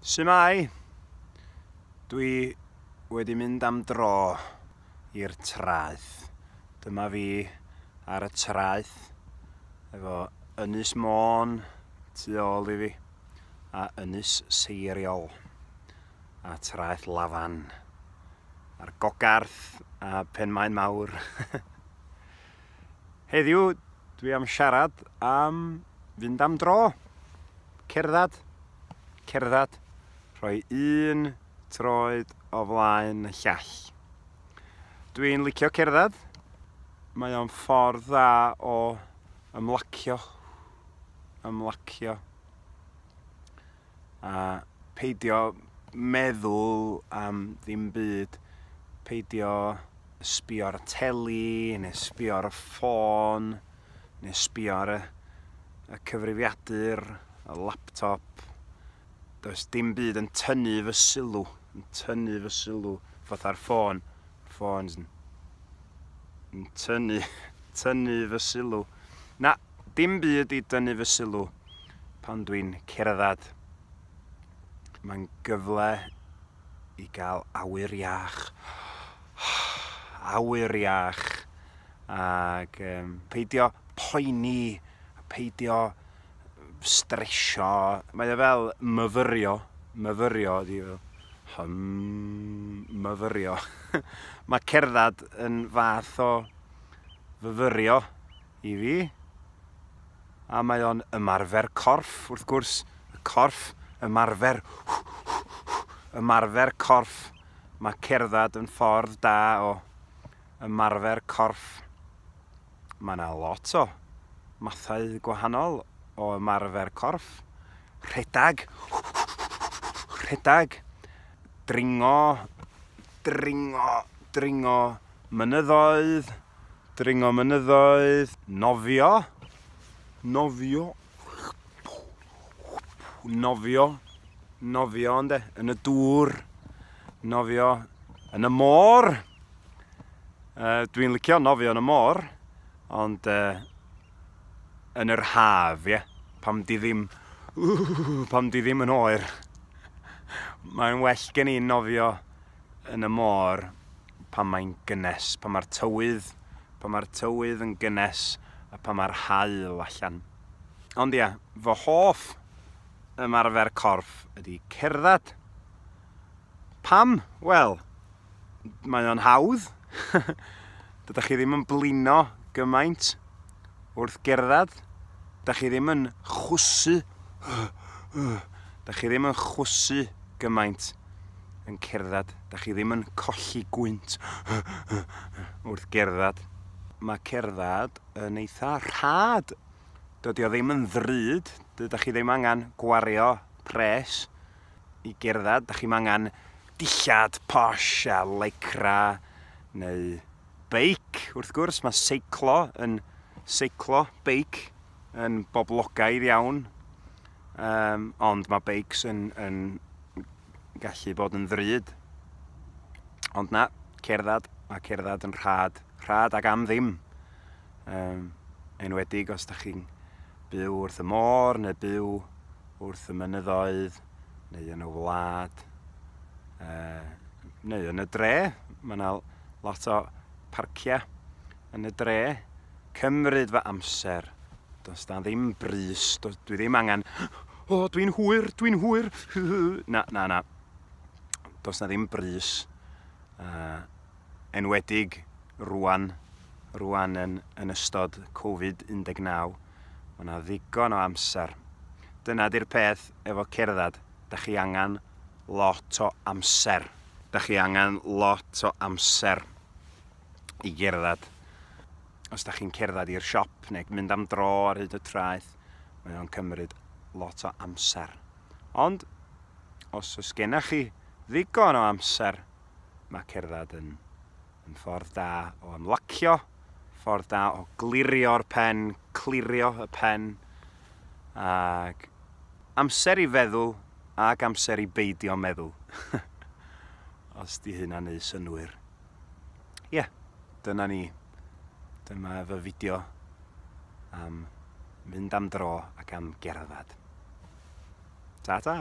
Symau, dwi wedi mynd am dro i'r traeth. Dyma fi ar y traeth, efo Ynys Môn tu ôl i fi, a Ynys Seiriol, a traeth Lafan, a'r Gogarth a Penmaen Mawr. Heddiw, dwi am siarad am fynd am dro, cerddad, cerddad, rhoi un troed o flaen y llall. Dwi'n licio cerdded. Mae o'n ffordd dda o ymlacio. Ymlacio. A peidio meddwl am ddim byd. Peidio sbio ar y teli, neu sbio ar y ffôn, neu sbio ar y, y cyfrifiadur, y laptop, does dim byd yn tynnu fy sylw, yn tynnu fy sylw, fatha'r ffôn, ffôns yn, yn tynnu, tynnu fy sylw. Na, dim byd i dynnu fy sylw pan dwi'n cerddad. Mae'n gyfle i gael awyr iach, awyr iach, ac um, peidio poeni, peidio stresio. Mae e fel myfyrio. Myfyrio di fel. Hym, myfyrio. Mae cerddad yn fath o fyfyrio i fi. A mae o'n ymarfer corff, wrth gwrs. Y corff, ymarfer. Ymarfer corff. Mae cerddad yn ffordd da o ymarfer corff. Mae yna lot o mathau gwahanol o ymarfer corff, rhedag, rhedag, dringo, dringo, dringo mynyddoedd, dringo mynyddoedd, nofio, nofio, nofio, nofio ynddo, yn y dŵr, nofio yn y môr. Dwi'n licio nofio yn y môr, ond yn yr haf, ie. Yeah pam di ddim, pam di ddim yn oer. Mae'n well gen i'n nofio yn y môr pam mae'n gynnes, pam mae'r tywydd, pam mae'r tywydd yn gynnes a pam mae'r hael allan. Ond ia, fy hoff ymarfer corff ydy cerddad. Pam? Wel, mae o'n hawdd. Dydych chi ddim yn blino gymaint wrth gerddad da chi ddim yn chwsu, da chi ddim yn chwsu gymaint yn cerddad, Da chi ddim yn colli gwynt wrth gerddad. Mae cerddad yn eitha rhad. Dydy o ddim yn ddryd, dydy chi ddim angen gwario pres i gerddad, da chi ddim angen dillad posh a leicra neu beic. Wrth gwrs, mae seiclo yn seiclo beic yn boblogaidd iawn, um, ond mae beics yn, yn gallu bod yn ddryd. Ond na, cerddad, mae cerddad yn rhad, rhad ac am ddim. Um, enwedig os ydych chi'n byw wrth y môr neu byw wrth y mynyddoedd neu yn y wlad uh, neu yn y dre. Mae yna lot o parciau yn y dre. Cymryd fy amser Does da'n ddim bris, do, dwi ddim angen, o, oh, dwi'n hwyr, dwi'n hwyr. Na, na, na. Does na ddim bris, Uh, enwedig rwan, rwan yn, yn ystod Covid-19. Mae yna ddigon o amser. Dyna di'r peth efo cerddad, Da chi angen lot o amser. Da chi angen lot o amser i gerddad os da chi'n cerdded i'r siop neu mynd am dro ar hyd y traeth, mae o'n cymryd lot o amser. Ond, os oes gennych chi ddigon o amser, mae cerdded yn, yn ffordd da o ymlacio, ffordd da o glirio'r pen, clirio y pen, ac amser i feddwl ac amser i beidio meddwl. os di hynna'n ei synwyr. Ie, yeah, dyna ni. Dyma fy fideo am fynd am dro ac am gerdded. Ta ta!